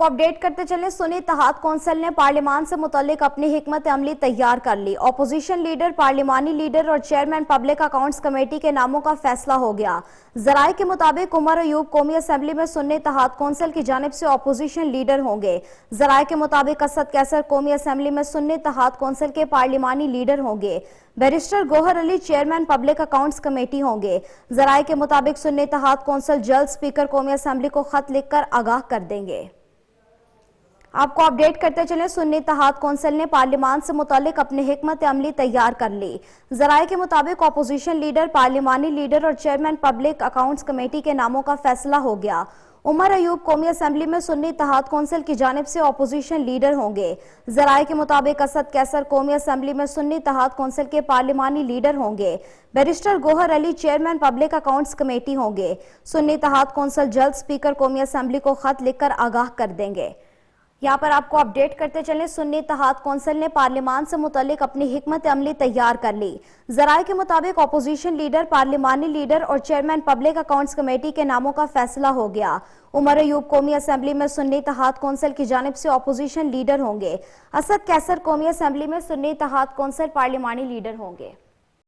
आपको अपडेट करते चले सुनी तहत कौंसिल ने पार्लियामान से मुतलिक अपनी हमत अमली तैयार कर ली अपोजिशन लीडर पार्लिमानी लीडर और चेयरमैन पब्लिक अकाउंट्स कमेटी के नामों का फैसला हो गया जराये के मुताबिक उमर अयूब कौमी असम्बली में सुन्नी तहत कौंसिल की जानब से अपोजिशन लीडर होंगे जराये के मुताबिक असद कैसर कौमी असम्बली में सुन्नी तहत कौंसिल के पार्लिमानी लीडर होंगे barrister Gohar Ali chairman public accounts committee होंगे जराये के मुताबिक सुन्नी तहत कौंसिल जल्द स्पीकर कौमी असम्बली को खत लिखकर आगाह कर देंगे आपको अपडेट करते चले सुन्नी तहत कौंसिल ने पार्लियामान से मुतलिक अपनी हमत अमली तैयार कर ली जराये के मुताबिक अपोजिशन लीडर पार्लियामानी लीडर और चेयरमैन पब्लिक अकाउंट कमेटी के नामों का फैसला हो गया उमर अयूब कौमी असम्बली में सुन्नी तहत कौंसिल की जानब से अपोजिशन लीडर होंगे जराये के मुताबिक असद कैसर कौमी असम्बली में सुन्नी तहत कौंसिल के पार्लिमानी लीडर होंगे barrister Gohar Ali chairman public accounts committee होंगे सुन्नी तहत कौंसिल जल्द स्पीकर कौमी असम्बली को खत लिखकर आगाह कर देंगे यहाँ पर आपको अपडेट करते चले सुन्नी तहत कौंसिल ने पार्लियामान से मुतलिक अपनी हमत अमली तैयार कर ली जराये के मुताबिक अपोजिशन लीडर पार्लियामानी लीडर और चेयरमैन पब्लिक अकाउंट्स कमेटी के नामों का फैसला हो गया उमर अयूब कौमी असम्बली में सुन्नी तहत कौंसिल की जानब से अपोजिशन लीडर होंगे असद कैसर कौमी असम्बली में Sunni Ittehad council parliamentary leader होंगे